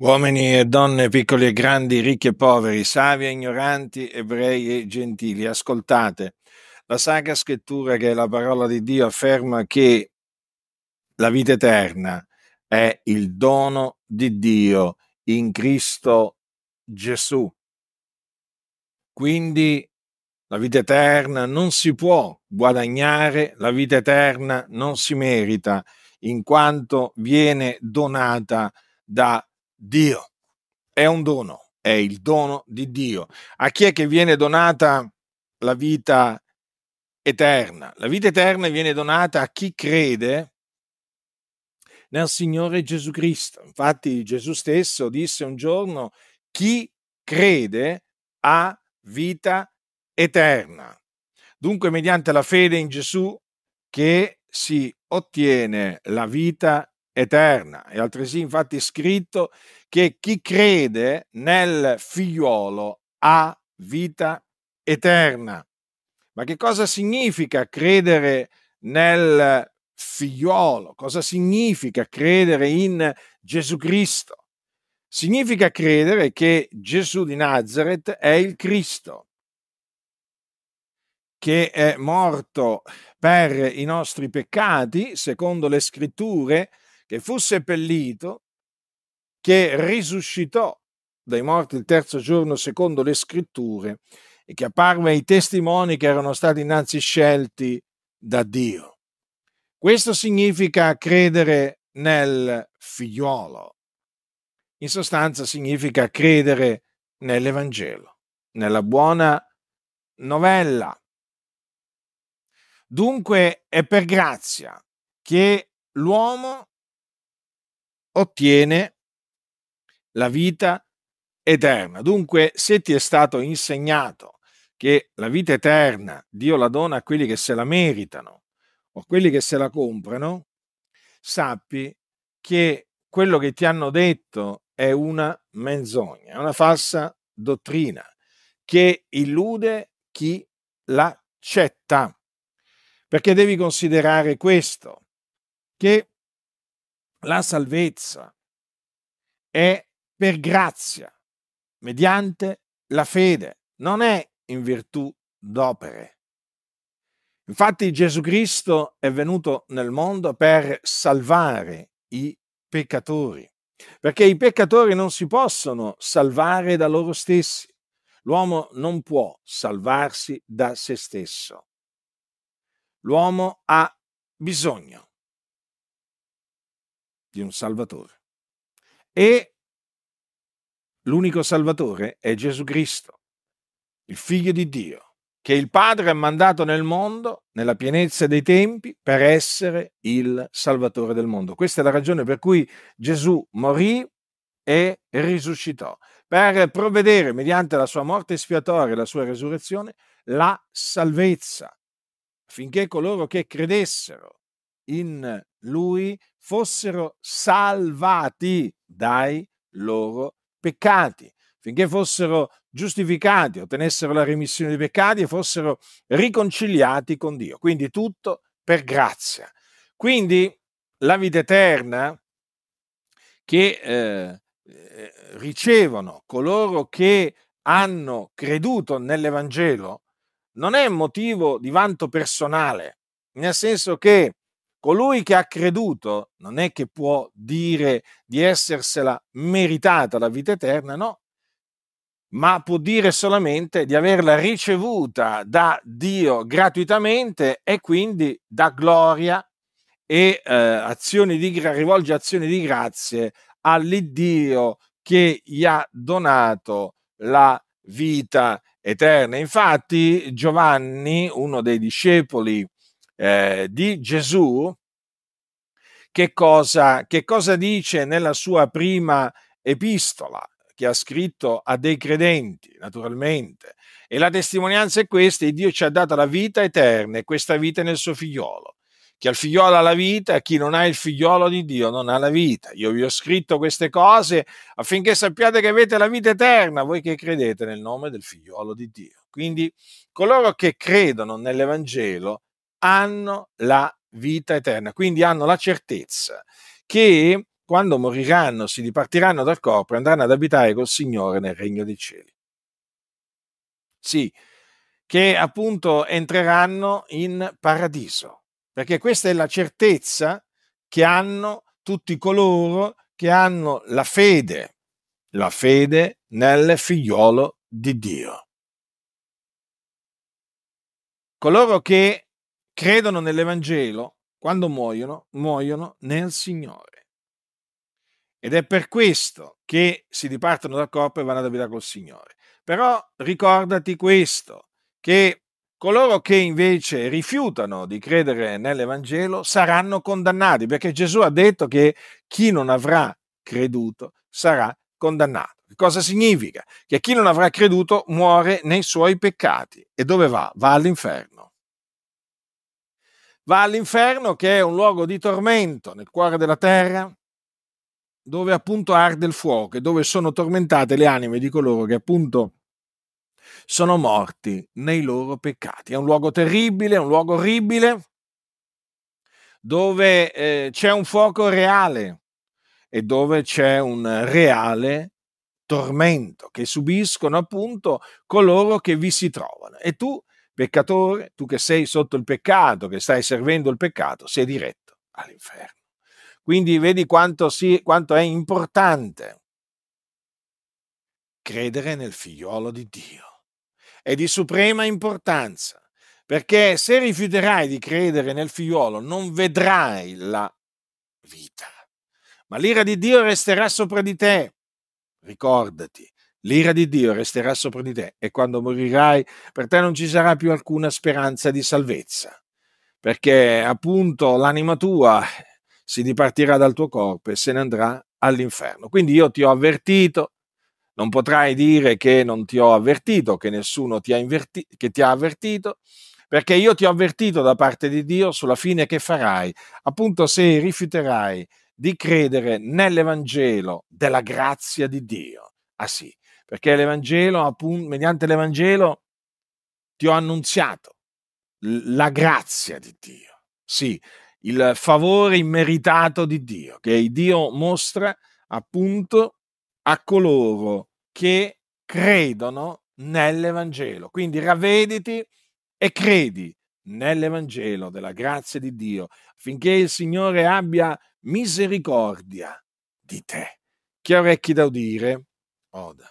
Uomini e donne, piccoli e grandi, ricchi e poveri, savi e ignoranti, ebrei e gentili, ascoltate. La Sacra Scrittura, che è la parola di Dio, afferma che la vita eterna è il dono di Dio in Cristo Gesù. Quindi la vita eterna non si può guadagnare, la vita eterna non si merita, in quanto viene donata da Dio. Dio. È un dono, è il dono di Dio. A chi è che viene donata la vita eterna? La vita eterna viene donata a chi crede nel Signore Gesù Cristo. Infatti Gesù stesso disse un giorno, chi crede ha vita eterna. Dunque mediante la fede in Gesù che si ottiene la vita eterna. È altresì infatti è scritto che chi crede nel figliuolo ha vita eterna. Ma che cosa significa credere nel figliuolo? Cosa significa credere in Gesù Cristo? Significa credere che Gesù di Nazareth è il Cristo, che è morto per i nostri peccati, secondo le scritture, che fu seppellito, che risuscitò dai morti il terzo giorno secondo le scritture e che apparve ai testimoni che erano stati innanzi scelti da Dio. Questo significa credere nel figliuolo. In sostanza significa credere nell'Evangelo, nella buona novella. Dunque è per grazia che l'uomo ottiene la vita eterna. Dunque, se ti è stato insegnato che la vita eterna Dio la dona a quelli che se la meritano o a quelli che se la comprano, sappi che quello che ti hanno detto è una menzogna, è una falsa dottrina che illude chi l'accetta. Perché devi considerare questo, che la salvezza è per grazia, mediante la fede, non è in virtù d'opere. Infatti Gesù Cristo è venuto nel mondo per salvare i peccatori, perché i peccatori non si possono salvare da loro stessi. L'uomo non può salvarsi da se stesso. L'uomo ha bisogno di un Salvatore. E l'unico Salvatore è Gesù Cristo, il Figlio di Dio, che il Padre ha mandato nel mondo, nella pienezza dei tempi, per essere il Salvatore del mondo. Questa è la ragione per cui Gesù morì e risuscitò, per provvedere mediante la sua morte espiatoria e la sua resurrezione la salvezza, affinché coloro che credessero in lui fossero salvati dai loro peccati, finché fossero giustificati, ottenessero la remissione dei peccati e fossero riconciliati con Dio. Quindi tutto per grazia. Quindi la vita eterna che eh, ricevono coloro che hanno creduto nell'Evangelo non è motivo di vanto personale, nel senso che colui che ha creduto non è che può dire di essersela meritata la vita eterna, no, ma può dire solamente di averla ricevuta da Dio gratuitamente e quindi da gloria e eh, azioni di, rivolge azioni di grazie all'Iddio che gli ha donato la vita eterna. Infatti Giovanni, uno dei discepoli eh, di Gesù, che cosa, che cosa dice nella sua prima epistola che ha scritto a dei credenti, naturalmente. E la testimonianza è questa, Dio ci ha dato la vita eterna e questa vita è nel suo figliolo. Chi ha il figliolo ha la vita, chi non ha il figliolo di Dio non ha la vita. Io vi ho scritto queste cose affinché sappiate che avete la vita eterna, voi che credete nel nome del figliolo di Dio. Quindi coloro che credono nell'Evangelo hanno la vita eterna, quindi hanno la certezza che quando moriranno si dipartiranno dal corpo e andranno ad abitare col Signore nel regno dei cieli. Sì, che appunto entreranno in paradiso, perché questa è la certezza che hanno tutti coloro che hanno la fede, la fede nel figliolo di Dio. Coloro che credono nell'Evangelo, quando muoiono, muoiono nel Signore. Ed è per questo che si dipartono dal corpo e vanno ad abitare col Signore. Però ricordati questo, che coloro che invece rifiutano di credere nell'Evangelo saranno condannati, perché Gesù ha detto che chi non avrà creduto sarà condannato. cosa significa? Che chi non avrà creduto muore nei suoi peccati. E dove va? Va all'inferno va all'inferno che è un luogo di tormento nel cuore della terra dove appunto arde il fuoco e dove sono tormentate le anime di coloro che appunto sono morti nei loro peccati. È un luogo terribile, è un luogo orribile dove eh, c'è un fuoco reale e dove c'è un reale tormento che subiscono appunto coloro che vi si trovano. E tu Peccatore, tu che sei sotto il peccato, che stai servendo il peccato, sei diretto all'inferno. Quindi vedi quanto, si, quanto è importante credere nel figliuolo di Dio. È di suprema importanza, perché se rifiuterai di credere nel figliuolo non vedrai la vita, ma l'ira di Dio resterà sopra di te. Ricordati, L'ira di Dio resterà sopra di te e quando morirai per te non ci sarà più alcuna speranza di salvezza, perché appunto l'anima tua si dipartirà dal tuo corpo e se ne andrà all'inferno. Quindi io ti ho avvertito, non potrai dire che non ti ho avvertito, che nessuno ti ha, inverti- che ti ha avvertito, perché io ti ho avvertito da parte di Dio sulla fine che farai, appunto se rifiuterai di credere nell'Evangelo della grazia di Dio. Ah sì, perché l'Evangelo, appunto, mediante l'Evangelo ti ho annunziato la grazia di Dio, sì, il favore immeritato di Dio, che Dio mostra appunto a coloro che credono nell'Evangelo. Quindi ravvediti e credi nell'Evangelo della grazia di Dio, affinché il Signore abbia misericordia di te. Chi ha orecchi da udire, oda.